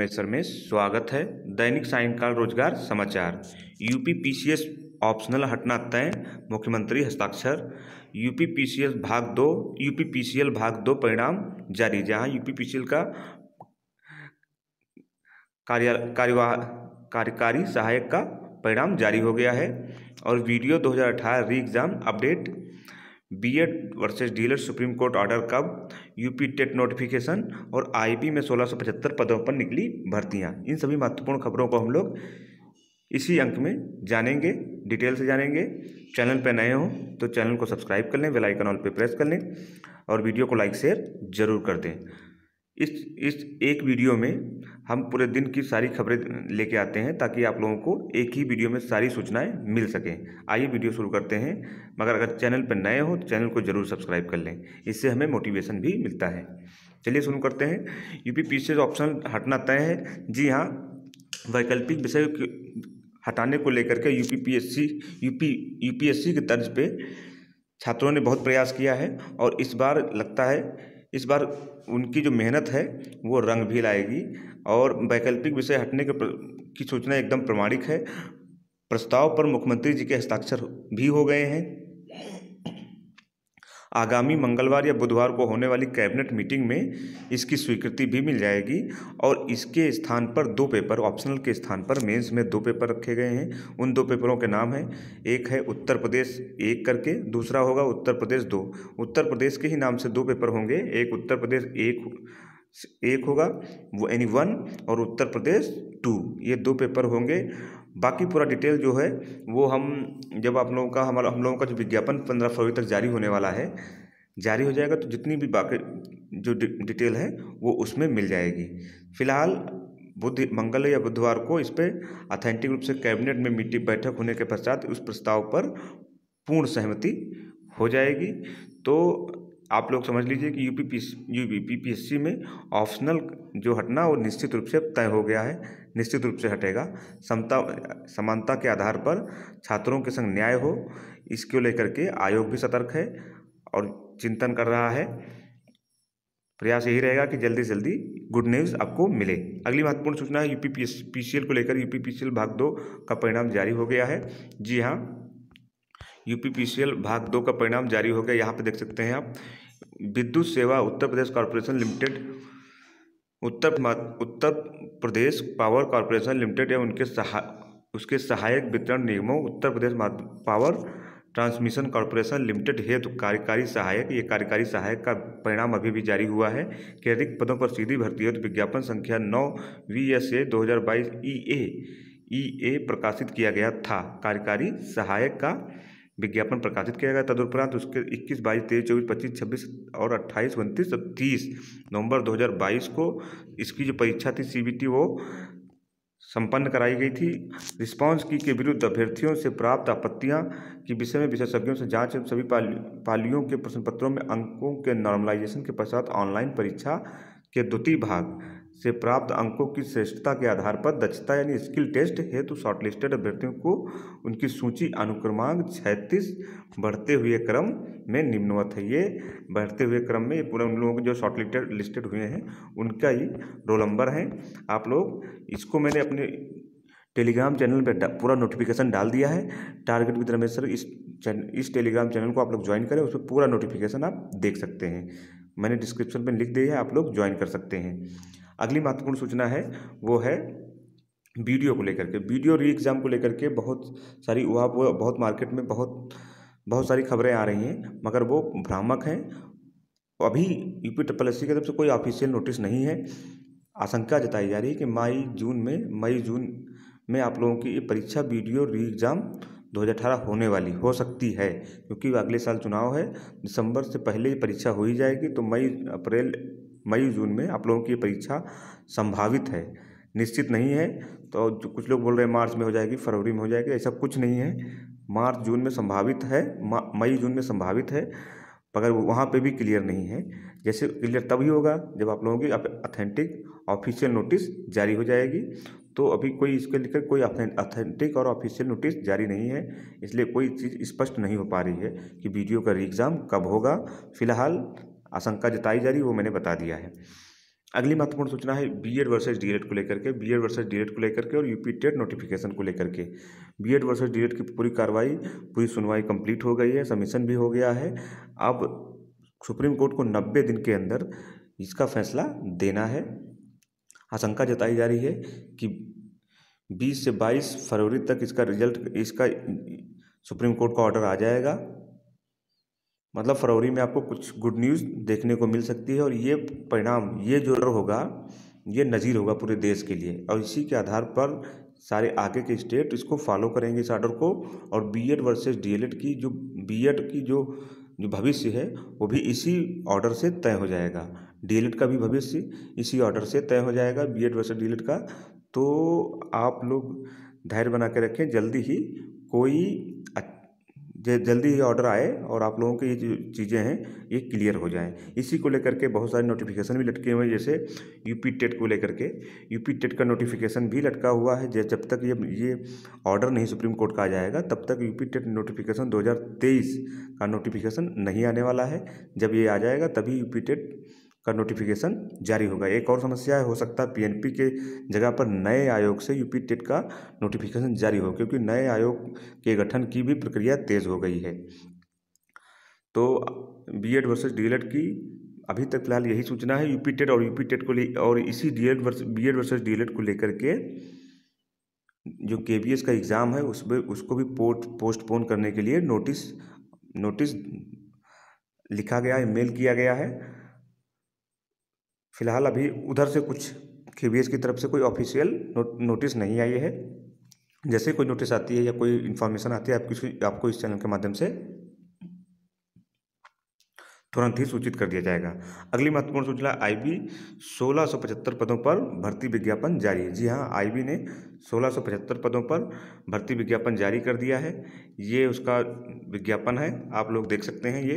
measure में स्वागत है दैनिक सायंकाल रोजगार समाचार यूपी पीसीएस ऑप्शनल हटना तय मुख्यमंत्री हस्ताक्षर यूपी पीसीएस भाग दो यूपी पीसीएल भाग दो परिणाम जारी जहां यूपी पीसीएल का कार्य कार्यवाह कार्यकारी सहायक का परिणाम जारी हो गया है और video 2018 re exam update B Ed versus डीलर सुप्रीम कोर्ट ऑर्डर कब यूपी टेट नोटिफिकेशन और आईपी में सोलह सौ पचहत्तर पदों पर निकली भर्तियां इन सभी महत्वपूर्ण खबरों को हम लोग इसी अंक में जानेंगे डिटेल से जानेंगे चैनल पर नए हों तो चैनल को सब्सक्राइब कर लें बेलाइकन ऑल पर प्रेस कर लें और वीडियो को लाइक शेयर जरूर कर दें इस इस एक वीडियो में हम पूरे दिन की सारी खबरें लेके आते हैं ताकि आप लोगों को एक ही वीडियो में सारी सूचनाएं मिल सकें आइए वीडियो शुरू करते हैं मगर अगर चैनल पर नए हो तो चैनल को ज़रूर सब्सक्राइब कर लें इससे हमें मोटिवेशन भी मिलता है चलिए शुरू करते हैं यूपी पीसीएस ऑप्शन हटना तय है जी हाँ वैकल्पिक विषय हटाने को लेकर के यू पी यूपी यूपीएससी की तर्ज पर छात्रों ने बहुत प्रयास किया है और इस बार लगता है इस बार उनकी जो मेहनत है वो रंग भी लाएगी और वैकल्पिक विषय हटने के की सूचना एकदम प्रमाणिक है प्रस्ताव पर मुख्यमंत्री जी के हस्ताक्षर भी हो गए हैं आगामी मंगलवार या बुधवार को होने वाली कैबिनेट मीटिंग में इसकी स्वीकृति भी मिल जाएगी और इसके स्थान पर दो पेपर ऑप्शनल के स्थान पर मेंस में दो पेपर रखे गए हैं उन दो पेपरों के नाम हैं एक है उत्तर प्रदेश एक करके दूसरा होगा उत्तर प्रदेश दो उत्तर प्रदेश के ही नाम से दो पेपर होंगे एक उत्तर प्रदेश एक एक होगा वो यानी वन और उत्तर प्रदेश टू ये दो पेपर होंगे बाकी पूरा डिटेल जो है वो हम जब आप लोगों का हमारा हम लोगों का जो विज्ञापन पंद्रह फरवरी तक जारी होने वाला है जारी हो जाएगा तो जितनी भी बाकी जो डिटेल है वो उसमें मिल जाएगी फिलहाल बुध मंगल या बुधवार को इस पर अथेंटिक रूप से कैबिनेट में मीटिंग बैठक होने के पश्चात उस प्रस्ताव पर पूर्ण सहमति हो जाएगी तो आप लोग समझ लीजिए कि U P P U P P S C में ऑप्शनल जो हटना वो निश्चित रूप से तय हो गया है निश्चित रूप से हटेगा समता समानता के आधार पर छात्रों के संग न्याय हो इसको लेकर के आयोग भी सतर्क है और चिंतन कर रहा है प्रयास यही रहेगा कि जल्दी से जल्दी गुड न्यूज़ आपको मिले अगली महत्वपूर्ण सूचना है यूपी पी सी एल को लेकर यूपी पी सी एल भाग दो का परिणाम जारी हो गया है जी हाँ यूपी पी सी एल भाग दो का परिणाम जारी हो गया यहाँ पर देख सकते हैं आप विद्युत सेवा Uttar Pradesh corporation limited Uttar Uttar Pradesh power corporation limited या उनके सहा उसके सहायक वितरण निगमों Uttar Pradesh power transmission corporation limited हेतु कार्यकारी सहायक ये कार्यकारी सहायक का परिणाम अभी भी जारी हुआ है कि अधिक पदों पर सीधी भर्ती हेतु विज्ञापन संख्या नौ वी एस ए दो हज़ार बाईस ई ए ई ए प्रकाशित किया गया था कार्यकारी सहायक का विज्ञापन प्रकाशित किया गया तदुपरांत उसके 21, बाईस तेईस चौबीस पच्चीस छब्बीस और 28, 29 और तीस नवंबर 2022 को इसकी जो परीक्षा थी सी वो संपन्न कराई गई थी रिस्पांस की के विरुद्ध अभ्यर्थियों से प्राप्त आपत्तियां की विषय में विशेषज्ञों से जांच एवं सभी पालियों के प्रश्न पत्रों में अंकों के नॉर्मलाइजेशन के पश्चात ऑनलाइन परीक्षा के द्वितीय भाग से प्राप्त अंकों की श्रेष्ठता के आधार पर दक्षता यानी स्किल टेस्ट हेतु शॉर्टलिस्टेड अभ्यर्थियों को उनकी सूची अनुक्रमांक छैंतीस बढ़ते हुए क्रम में निम्नवत है ये बढ़ते हुए क्रम में ये पूरे उन लोगों के जो शॉर्टलिस्टेड लिस्टेड हुए हैं उनका ही रोल नंबर है आप लोग इसको मैंने अपने टेलीग्राम चैनल पर पूरा नोटिफिकेशन डाल दिया है टारगेट विद रमेश सर इस इस टेलीग्राम चैनल को आप लोग ज्वाइन करें उस पर पूरा नोटिफिकेशन आप देख सकते हैं मैंने डिस्क्रिप्शन में लिख दिया है आप लोग ज्वाइन कर सकते हैं अगली महत्वपूर्ण सूचना है वो है वीडियो को लेकर के वीडियो री एग्ज़ाम को लेकर के बहुत सारी वह बहुत मार्केट में बहुत बहुत सारी खबरें आ रही हैं मगर वो भ्रामक हैं अभी यूपी ट्रिपल एस की तरफ से कोई ऑफिशियल नोटिस नहीं है आशंका जताई जा रही है कि मई जून में मई जून में आप लोगों की ये परीक्षा वीडियो री एग्ज़ाम 2018 होने वाली हो सकती है क्योंकि अगले साल चुनाव है दिसंबर से पहले ही परीक्षा हो ही जाएगी तो मई अप्रैल मई जून में आप लोगों की परीक्षा संभावित है निश्चित नहीं है तो कुछ लोग बोल रहे हैं मार्च में हो जाएगी फरवरी में हो जाएगी ऐसा कुछ नहीं है मार्च जून में संभावित है मई जून में संभावित है मगर वहाँ पे भी क्लियर नहीं है जैसे क्लियर तभी होगा जब आप लोगों की अथेंटिक ऑफिशियल नोटिस जारी हो जाएगी तो अभी कोई इसके लेकर कोई अथेंटिक और ऑफिशियल नोटिस जारी नहीं है इसलिए कोई चीज़ स्पष्ट नहीं हो पा रही है कि वीडियो का री एग्ज़ाम कब होगा फिलहाल आशंका जताई जा रही वो मैंने बता दिया है अगली महत्वपूर्ण सूचना है बी एड वर्सेज डी को लेकर के बी एड वर्सेज डी को लेकर के और यूपी टेट नोटिफिकेशन को लेकर के बी एड वर्सेज डी की पूरी कार्रवाई पूरी सुनवाई कंप्लीट हो गई है सबमिशन भी हो गया है अब सुप्रीम कोर्ट को नब्बे दिन के अंदर इसका फैसला देना है आशंका जताई जा रही है कि 20 से 22 फरवरी तक इसका रिजल्ट इसका सुप्रीम कोर्ट का ऑर्डर आ जाएगा मतलब फरवरी में आपको कुछ गुड न्यूज़ देखने को मिल सकती है और ये परिणाम ये जो होगा ये नज़ीर होगा पूरे देश के लिए और इसी के आधार पर सारे आगे के स्टेट इसको फॉलो करेंगे इस ऑर्डर को और B Ed versus D El Ed की जो बी एड की जो जो भविष्य है वो भी इसी ऑर्डर से तय हो जाएगा डी एल एड का भी भविष्य इसी ऑर्डर से तय हो जाएगा B Ed versus D El Ed का तो आप लोग धैर्य बना के रखें जल्दी ही कोई अच्छा जल्दी ये ऑर्डर आए और आप लोगों की ये जो चीज़ें हैं ये क्लियर हो जाएं इसी को लेकर के बहुत सारे नोटिफिकेशन भी लटके हुए हैं जैसे यूपी टेट को लेकर के यूपी टेट का नोटिफिकेशन भी लटका हुआ है जब तक ये ये ऑर्डर नहीं सुप्रीम कोर्ट का आ जाएगा तब तक यूपी टेट नोटिफिकेशन 2023 का नोटिफिकेशन नहीं आने वाला है जब ये आ जाएगा तभी यू टेट का नोटिफिकेशन जारी होगा एक और समस्या है हो सकता है पीएनपी के जगह पर नए आयोग से यूपी टेट का नोटिफिकेशन जारी हो क्योंकि नए आयोग के गठन की भी प्रक्रिया तेज हो गई है तो बी एड वर्सेज डी की अभी तक फिलहाल यही सूचना है यूपी टेट और यूपी टेट को ले और इसी डी एड वर्स बी एड वर्सेज डी को लेकर के जो के बी एस का एग्ज़ाम है उसमें उसको भी पोस्ट पोस्टपोन करने के लिए नोटिस नोटिस लिखा गया है मेल किया गया है फिलहाल अभी उधर से कुछ के वी की तरफ से कोई ऑफिशियल नो, नोटिस नहीं आई है जैसे कोई नोटिस आती है या कोई इन्फॉर्मेशन आती है आप किसी आपको इस चैनल के माध्यम से तुरंत ही सूचित कर दिया जाएगा अगली महत्वपूर्ण सूचना आईबी 1675 पदों पर भर्ती विज्ञापन जारी है जी हाँ आईबी ने 1675 पदों पर भर्ती विज्ञापन जारी कर दिया है ये उसका विज्ञापन है आप लोग देख सकते हैं ये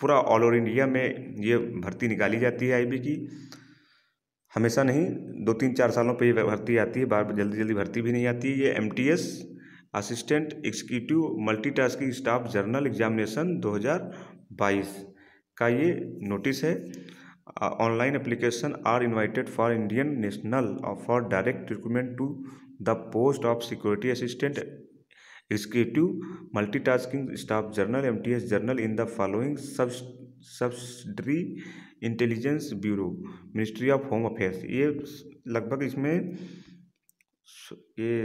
पूरा ऑल ओवर इंडिया में ये भर्ती निकाली जाती है आईबी की हमेशा नहीं दो तीन चार सालों पे ये भर्ती आती है बार जल्दी जल्दी भर्ती भी नहीं आती है ये M T S assistant executive multitasking staff general examination 2022 का ये नोटिस है online application are invited for Indian national और for direct recruitment to the post of security assistant executive multitasking staff general M T S general in the following sub subsidiary intelligence bureau ministry of home affairs ये लगभग इसमें ये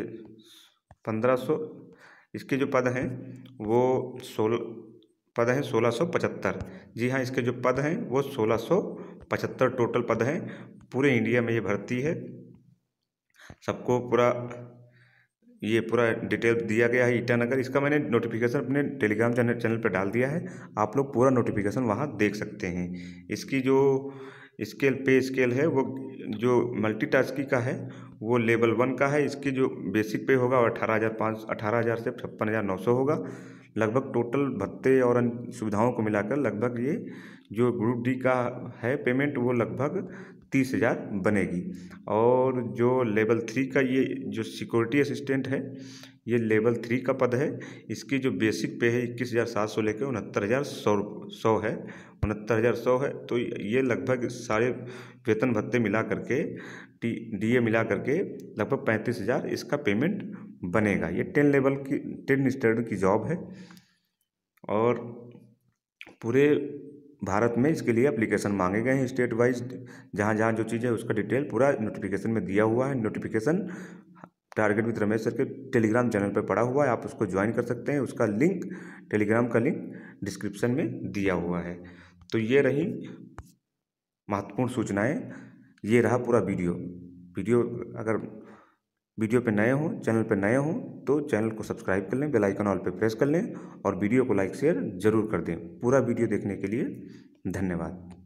पंद्रह सौ इसके जो पद हैं वो सोलह पद हैं सोलह सौ पचहत्तर जी हाँ इसके जो पद हैं वो सोलह सौ पचहत्तर टोटल पद हैं पूरे इंडिया में ये भर्ती है सबको पूरा ये पूरा डिटेल दिया गया है ईटानगर इसका मैंने नोटिफिकेशन अपने टेलीग्राम चैनल चैनल पर डाल दिया है आप लोग पूरा नोटिफिकेशन वहाँ देख सकते हैं इसकी जो स्केल पे स्केल है वो जो मल्टीटास्किंग का है वो लेवल वन का है इसकी जो बेसिक पे होगा वो अठारह हज़ार पाँच अठारह हज़ार से छप्पन हज़ार नौ सौ होगा लगभग टोटल भत्ते और सुविधाओं को मिलाकर लगभग ये जो ग्रुप डी का है पेमेंट वो लगभग तीस हज़ार बनेगी और जो लेवल थ्री का ये जो सिक्योरिटी असिस्टेंट है ये लेवल थ्री का पद है इसकी जो बेसिक पे है इक्कीस हज़ार सात सौ लेकर उनहत्तर हज़ार सौ सौ है उनहत्तर हज़ार सौ है तो ये लगभग सारे वेतन भत्ते मिला करके टी डी ए मिला करके लगभग पैंतीस हज़ार इसका पेमेंट बनेगा ये टेन लेवल की टेन स्टैंडर्ड की जॉब है और पूरे भारत में इसके लिए एप्लीकेशन मांगे गए हैं स्टेट वाइज जहाँ जहाँ जो चीज़ है उसका डिटेल पूरा नोटिफिकेशन में दिया हुआ है notification target with Ramesh sir के टेलीग्राम चैनल पर पड़ा हुआ है आप उसको ज्वाइन कर सकते हैं उसका लिंक टेलीग्राम का लिंक डिस्क्रिप्शन में दिया हुआ है तो ये रही महत्वपूर्ण सूचनाएं ये रहा पूरा वीडियो वीडियो अगर वीडियो पे नए हों चैनल पे नए हों तो चैनल को सब्सक्राइब कर लें बेल आइकन ऑल पे प्रेस कर लें और वीडियो को लाइक शेयर जरूर कर दें पूरा वीडियो देखने के लिए धन्यवाद